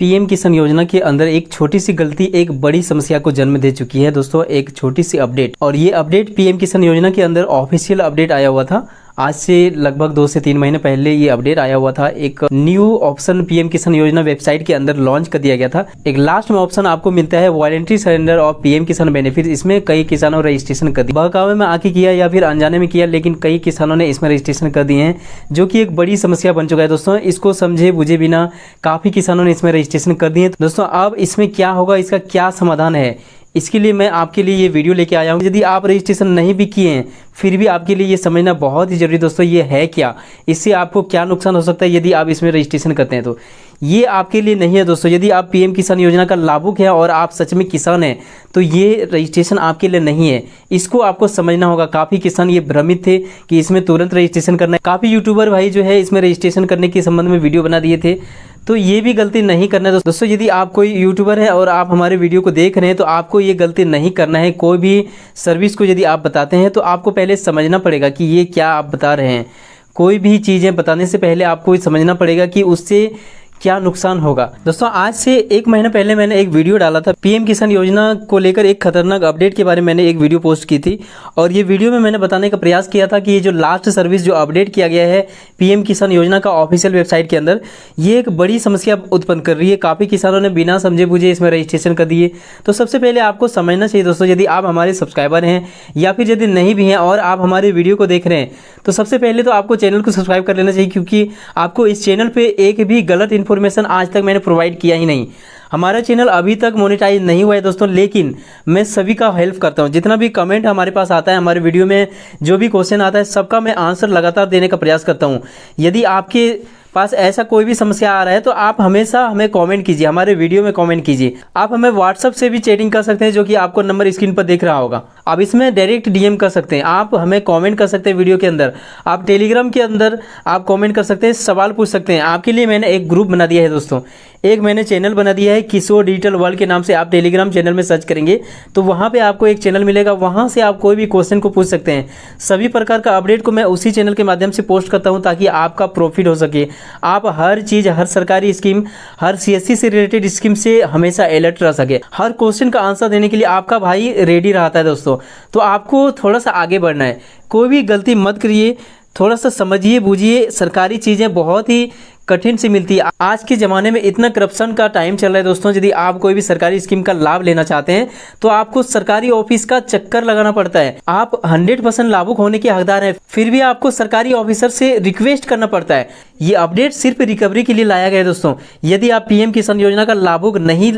PM किसान योजना के अंदर एक छोटी सी गलती एक बड़ी समस्या को जन्म दे चुकी है दोस्तों एक छोटी सी अपडेट और ये अपडेट पीएम किसान योजना के अंदर ऑफिशियल अपडेट आया हुआ था आज से लगभग दो से तीन महीने पहले ये अपडेट आया हुआ था एक न्यू ऑप्शन पीएम किसान योजना वेबसाइट के अंदर लॉन्च कर दिया गया था एक लास्ट में ऑप्शन आपको मिलता है voluntary surrender of PM Kisan benefit इसमें कई किसानों रजिस्ट्रेशन कर दिया बहकावे में आके किया या फिर अनजाने में किया लेकिन कई किसानों ने इसमें रजिस्ट्रेशन कर दिए हैं जो की एक बड़ी समस्या बन चुका है दोस्तों इसको समझे बुझे बिना काफी किसानों ने इसमें रजिस्ट्रेशन कर दिए दोस्तों अब इसमें क्या होगा इसका क्या समाधान है इसके लिए मैं आपके लिए ये वीडियो लेके आया हूँ यदि आप रजिस्ट्रेशन नहीं भी किए हैं फिर भी आपके लिए ये समझना बहुत ही जरूरी दोस्तों ये है क्या इससे आपको क्या नुकसान हो सकता है यदि आप इसमें रजिस्ट्रेशन करते हैं तो ये आपके लिए नहीं है दोस्तों यदि आप पीएम किसान योजना का लाभुक है और आप सच में किसान हैं तो ये रजिस्ट्रेशन आपके लिए नहीं है इसको आपको समझना होगा काफ़ी किसान ये भ्रमित थे कि इसमें तुरंत रजिस्ट्रेशन करना है काफ़ी यूट्यूबर भाई जो है इसमें रजिस्ट्रेशन करने के संबंध में वीडियो बना दिए थे तो ये भी गलती नहीं करना है दोस्तों यदि आप कोई यूट्यूबर है और आप हमारे वीडियो को देख रहे हैं तो आपको ये गलती नहीं करना है कोई भी सर्विस को यदि आप बताते हैं तो आपको पहले समझना पड़ेगा कि ये क्या आप बता रहे हैं कोई भी चीज़ें बताने से पहले आपको समझना पड़ेगा कि उससे क्या नुकसान होगा दोस्तों आज से एक महीना पहले मैंने एक वीडियो डाला था पीएम किसान योजना को लेकर एक खतरनाक अपडेट के बारे में मैंने एक वीडियो पोस्ट की थी और ये वीडियो में मैंने बताने का प्रयास किया था कि ये जो लास्ट सर्विस जो अपडेट किया गया है पीएम किसान योजना का ऑफिशियल वेबसाइट के अंदर ये एक बड़ी समस्या उत्पन्न कर रही है काफ़ी किसानों ने बिना समझे बुझे इसमें रजिस्ट्रेशन कर दिए तो सबसे पहले आपको समझना चाहिए दोस्तों यदि आप हमारे सब्सक्राइबर हैं या फिर यदि नहीं भी हैं और आप हमारे वीडियो को देख रहे हैं तो सबसे पहले तो आपको चैनल को सब्सक्राइब कर लेना चाहिए क्योंकि आपको इस चैनल पर एक भी गलत इन्फॉर्मेशन आज तक मैंने प्रोवाइड किया ही नहीं हमारा चैनल अभी तक मोनेटाइज नहीं हुआ है दोस्तों लेकिन मैं सभी का हेल्प करता हूँ जितना भी कमेंट हमारे पास आता है हमारे वीडियो में जो भी क्वेश्चन आता है सबका मैं आंसर लगातार देने का प्रयास करता हूँ यदि आपके पास ऐसा कोई भी समस्या आ रहा है तो आप हमेशा हमें कॉमेंट कीजिए हमारे वीडियो में कॉमेंट कीजिए आप हमें व्हाट्सअप से भी चैटिंग कर सकते हैं जो कि आपको नंबर स्क्रीन पर देख रहा होगा आप इसमें डायरेक्ट डीएम कर सकते हैं आप हमें कमेंट कर सकते हैं वीडियो के अंदर आप टेलीग्राम के अंदर आप कॉमेंट कर सकते हैं सवाल पूछ सकते हैं आपके लिए मैंने एक ग्रुप बना दिया है दोस्तों एक मैंने चैनल बना दिया है किशोर डिजिटल वर्ल्ड के नाम से आप टेलीग्राम चैनल में सर्च करेंगे तो वहाँ पे आपको एक चैनल मिलेगा वहाँ से आप कोई भी क्वेश्चन को पूछ सकते हैं सभी प्रकार का अपडेट को मैं उसी चैनल के माध्यम से पोस्ट करता हूँ ताकि आपका प्रॉफिट हो सके आप हर चीज़ हर सरकारी स्कीम हर सीएससी से रिलेटेड स्कीम से हमेशा अलर्ट रह सके हर क्वेश्चन का आंसर देने के लिए आपका भाई रेडी रहता है दोस्तों तो आपको थोड़ा सा आगे बढ़ना है कोई भी गलती मत करिए थोड़ा सा समझिए बूझिए सरकारी चीज़ें बहुत ही कठिन से मिलती है आज के ज़माने में इतना करप्शन का टाइम चल रहा है दोस्तों यदि आप कोई भी सरकारी स्कीम का लाभ लेना चाहते हैं तो आपको सरकारी ऑफिस का चक्कर लगाना पड़ता है आप 100 परसेंट लाभुक होने के हकदार हैं फिर भी आपको सरकारी ऑफिसर से रिक्वेस्ट करना पड़ता है ये अपडेट सिर्फ रिकवरी के लिए लाया गया है दोस्तों यदि आप पीएम किसान योजना का लाभुक नहीं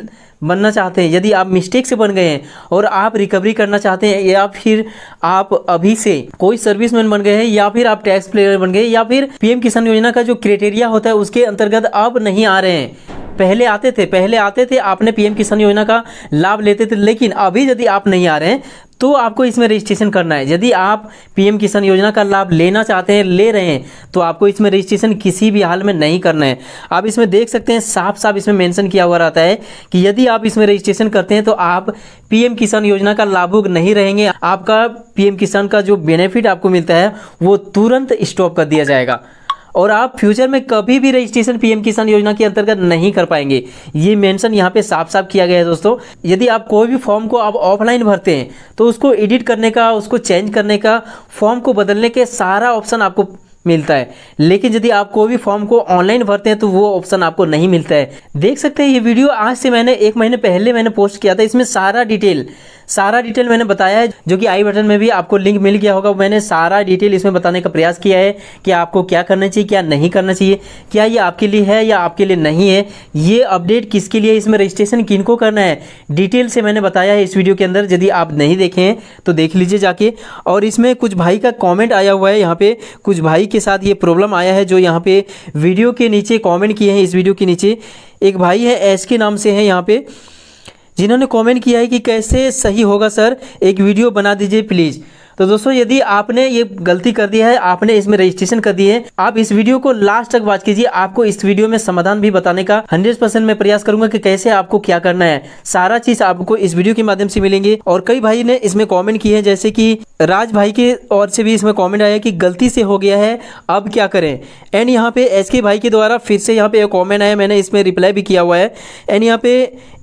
बनना चाहते हैं यदि आप मिस्टेक से बन गए हैं और आप रिकवरी करना चाहते हैं या फिर आप अभी से कोई सर्विसमैन बन गए हैं या फिर आप टैक्स प्लेयर बन गए या फिर पीएम किसान योजना का जो क्राइटेरिया होता है उसके अंतर्गत अब नहीं आ रहे हैं पहले आते थे पहले आते थे आपने पीएम किसान योजना का लाभ लेते थे लेकिन अभी यदि आप नहीं आ रहे हैं तो आपको इसमें रजिस्ट्रेशन करना है यदि आप पीएम किसान योजना का लाभ लेना चाहते हैं ले रहे हैं तो आपको इसमें रजिस्ट्रेशन किसी भी हाल में नहीं करना है आप इसमें देख सकते हैं साफ साफ इसमें मेंशन किया हुआ रहता है कि यदि आप इसमें रजिस्ट्रेशन करते हैं तो आप पीएम किसान योजना का लाभुक नहीं रहेंगे आपका पीएम किसान का जो बेनिफिट आपको मिलता है वो तुरंत स्टॉप कर दिया जाएगा और आप फ्यूचर में कभी भी रजिस्ट्रेशन पीएम किसान योजना के अंतर्गत नहीं कर पाएंगे ये मेंशन यहाँ पे साफ साफ किया गया है दोस्तों यदि आप कोई भी फॉर्म को आप ऑफलाइन भरते हैं तो उसको एडिट करने का उसको चेंज करने का फॉर्म को बदलने के सारा ऑप्शन आपको मिलता है लेकिन यदि आप कोई भी फॉर्म को ऑनलाइन भरते हैं तो वो ऑप्शन आपको नहीं मिलता है देख सकते हैं ये वीडियो आज से मैंने एक महीने पहले मैंने पोस्ट किया था इसमें सारा डिटेल सारा डिटेल मैंने बताया है जो कि आई बटन में भी आपको लिंक मिल गया होगा मैंने सारा डिटेल इसमें बताने का प्रयास किया है कि आपको क्या करना चाहिए क्या नहीं करना चाहिए क्या ये आपके लिए है या आपके लिए नहीं है ये अपडेट किसके लिए इसमें रजिस्ट्रेशन को करना है डिटेल से मैंने बताया है इस वीडियो के अंदर यदि आप नहीं देखे हैं तो देख लीजिए जाके और इसमें कुछ भाई का कॉमेंट आया हुआ है यहाँ पे कुछ भाई के साथ ये प्रॉब्लम आया है जो यहाँ पे वीडियो के नीचे कमेंट किए हैं इस वीडियो के नीचे एक भाई है एस के नाम से है यहाँ पे जिन्होंने कमेंट किया है कि कैसे सही होगा सर एक वीडियो बना दीजिए प्लीज़ तो दोस्तों यदि आपने ये गलती कर दी है आपने इसमें रजिस्ट्रेशन कर दी है आप इस वीडियो को लास्ट तक वाच कीजिए आपको इस वीडियो में समाधान भी बताने का हंड्रेड परसेंट मैं प्रयास करूंगा कि कैसे आपको क्या करना है सारा चीज आपको इस वीडियो के माध्यम से मिलेंगे और कई भाई ने इसमें कॉमेंट किए हैं जैसे की राज भाई के और से भी इसमें कॉमेंट आया कि गलती से हो गया है अब क्या करें एंड यहाँ पे एस के भाई के द्वारा फिर से यहाँ पे कॉमेंट आया मैंने इसमें रिप्लाई भी किया हुआ है एंड यहाँ पे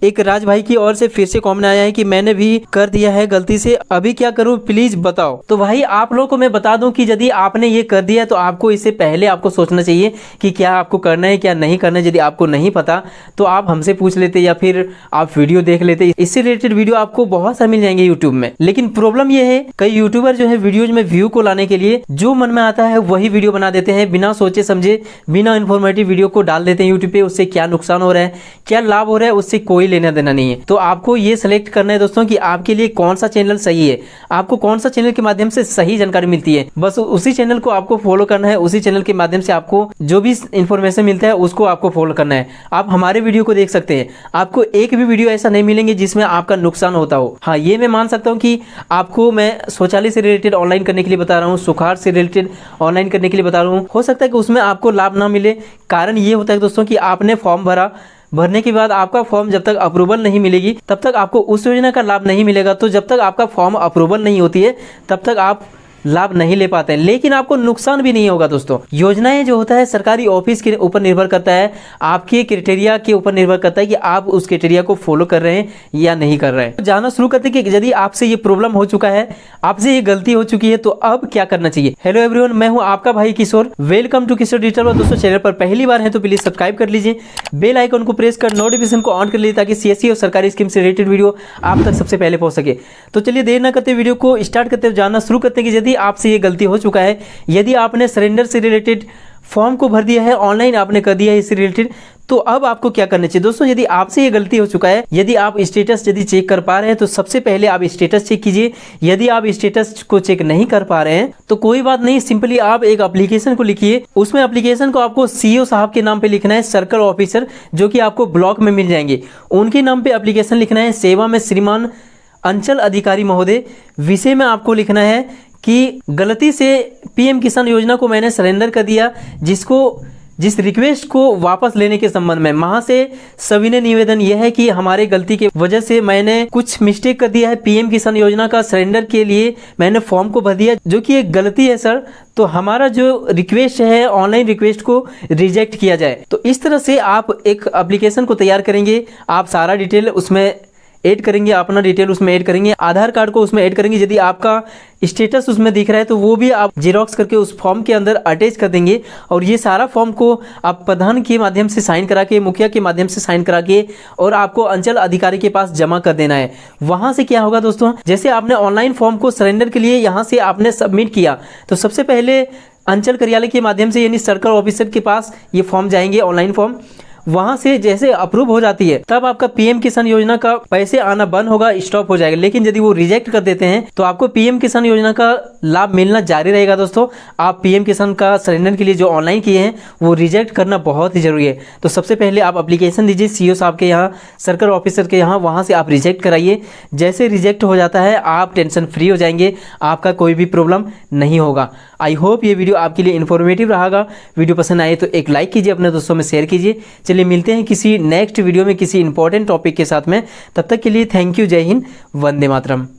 एक राज भाई की और से फिर से कॉमेंट आया है कि मैंने भी कर दिया है गलती से अभी क्या करूँ प्लीज बताओ बताओ तो भाई आप लोगों को मैं बता दूं कि यदि आपने ये कर दिया तो आपको इससे पहले आपको सोचना चाहिए कि क्या आपको करना है क्या नहीं करना है यदि आपको नहीं पता तो आप हमसे पूछ लेते या फिर आप वीडियो देख लेते इससे रिलेटेड वीडियो आपको बहुत सारे मिल जाएंगे यूट्यूब में लेकिन प्रॉब्लम यह है कई यूट्यूबर जो है वीडियो में व्यू को लाने के लिए जो मन में आता है वही वीडियो बना देते हैं बिना सोचे समझे बिना इन्फॉर्मेटिव वीडियो को डाल देते हैं यूट्यूब पे उससे क्या नुकसान हो रहा है क्या लाभ हो रहा है उससे कोई लेना देना नहीं है तो आपको ये सिलेक्ट करना है दोस्तों कि आपके लिए कौन सा चैनल सही है आपको कौन सा चैनल वीडियो के माध्यम से सही जानकारी मिलती है बस उसी चैनल को आपको फॉलो करना है उसी चैनल के माध्यम से आपको जो भी इन्फॉर्मेशन मिलता है उसको आपको फॉलो करना है आप हमारे वीडियो को देख सकते हैं आपको एक भी वीडियो ऐसा नहीं मिलेंगे जिसमें आपका नुकसान होता हो हाँ ये मैं मान सकता हूँ कि आपको मैं शौचालय से रिलेटेड ऑनलाइन करने के लिए बता रहा हूँ सुखार से रिलेटेड ऑनलाइन करने के लिए बता रहा हूँ हो सकता है कि उसमें आपको लाभ ना मिले कारण ये होता है दोस्तों की आपने फॉर्म भरा भरने के बाद आपका फॉर्म जब तक अप्रूवल नहीं मिलेगी तब तक आपको उस योजना का लाभ नहीं मिलेगा तो जब तक आपका फॉर्म अप्रूवल नहीं होती है तब तक आप लाभ नहीं ले पाते हैं लेकिन आपको नुकसान भी नहीं होगा दोस्तों योजनाएं जो होता है सरकारी ऑफिस के ऊपर निर्भर करता है आपके क्रिटेरिया के ऊपर निर्भर करता है कि आप उस क्रिटेरिया को फॉलो कर रहे हैं या नहीं कर रहे हैं तो जाना शुरू करते कि यदि आपसे ये प्रॉब्लम हो चुका है आपसे ये गलती हो चुकी है तो अब क्या करना चाहिए हेलो एवरी मैं हूँ आपका भाई Kishore welcome to Kishore digital दोस्तों चैनल पर पहली बार है तो प्लीज सब्सक्राइब कर लीजिए बेल आइकन को प्रेस कर नोटिफिकेशन को ऑन कर लीजिए ताकि सीएससी e और सरकारी स्कीम से रिलेटेड वीडियो आप तक सबसे पहले पहुंच सके तो चलिए देर ना करते वीडियो को स्टार्ट करते जाना शुरू करते कि यदि यदि आपसे ये गलती हो चुका है यदि आपने सरेंडर से रिलेटेड फॉर्म को भर दिया है ऑनलाइन आपने कर दिया है इससे रिलेटेड तो अब आपको क्या करना चाहिए दोस्तों यदि आपसे ये गलती हो चुका है यदि आप स्टेटस यदि चेक कर पा रहे हैं तो सबसे पहले आप स्टेटस चेक कीजिए यदि आप स्टेटस को चेक नहीं कर पा रहे हैं तो कोई बात नहीं सिंपली आप एक एप्लीकेशन को लिखिए उसमें एप्लीकेशन को आपको सीईओ e साहब के नाम पे लिखना है सर्कल ऑफिसर जो की आपको ब्लॉक में मिल जाएंगे उनके नाम पे एप्लीकेशन लिखना है सेवा में श्रीमान अंचल अधिकारी महोदय विषय में आपको लिखना है कि गलती से पीएम किसान योजना को मैंने सरेंडर कर दिया जिसको जिस रिक्वेस्ट को वापस लेने के संबंध में वहां से ने निवेदन यह है कि हमारे गलती के वजह से मैंने कुछ मिस्टेक कर दिया है पीएम किसान योजना का सरेंडर के लिए मैंने फॉर्म को भर दिया जो कि एक गलती है सर तो हमारा जो रिक्वेस्ट है ऑनलाइन रिक्वेस्ट को रिजेक्ट किया जाए तो इस तरह से आप एक अप्लीकेशन को तैयार करेंगे आप सारा डिटेल उसमें ऐड करेंगे अपना डिटेल उसमें ऐड करेंगे आधार कार्ड को उसमें ऐड करेंगे यदि आपका स्टेटस उसमें दिख रहा है तो वो भी आप जेरोक्स करके उस फॉर्म के अंदर अटैच कर देंगे और ये सारा फॉर्म को आप प्रधान के माध्यम से साइन करा के मुखिया के माध्यम से साइन करा के और आपको अंचल अधिकारी के पास जमा कर देना है वहां से क्या होगा दोस्तों जैसे आपने ऑनलाइन फॉर्म को सरेंडर के लिए यहाँ से आपने सबमिट किया तो सबसे पहले अंचल कार्यालय के माध्यम से यानी सर्कल ऑफिसर के पास ये फॉर्म जाएंगे ऑनलाइन फॉर्म वहाँ से जैसे अप्रूव हो जाती है तब आपका पीएम किसान योजना का पैसे आना बंद होगा स्टॉप हो जाएगा लेकिन यदि वो रिजेक्ट कर देते हैं तो आपको पीएम किसान योजना का लाभ मिलना जारी रहेगा दोस्तों आप पीएम किसान का सरेंडर के लिए जो ऑनलाइन किए हैं वो रिजेक्ट करना बहुत ही जरूरी है तो सबसे पहले आप अप्लीकेशन दीजिए सीईओ e साहब के यहाँ सर्कल ऑफिसर के यहाँ वहाँ से आप रिजेक्ट कराइए जैसे रिजेक्ट हो जाता है आप टेंशन फ्री हो जाएंगे आपका कोई भी प्रॉब्लम नहीं होगा आई होप ये वीडियो आपके लिए इन्फॉर्मेटिव रहेगा वीडियो पसंद आए तो एक लाइक कीजिए अपने दोस्तों में शेयर कीजिए चलिए मिलते हैं किसी नेक्स्ट वीडियो में किसी इंपॉर्टेंट टॉपिक के साथ में तब तक के लिए थैंक यू जय हिंद वंदे मातरम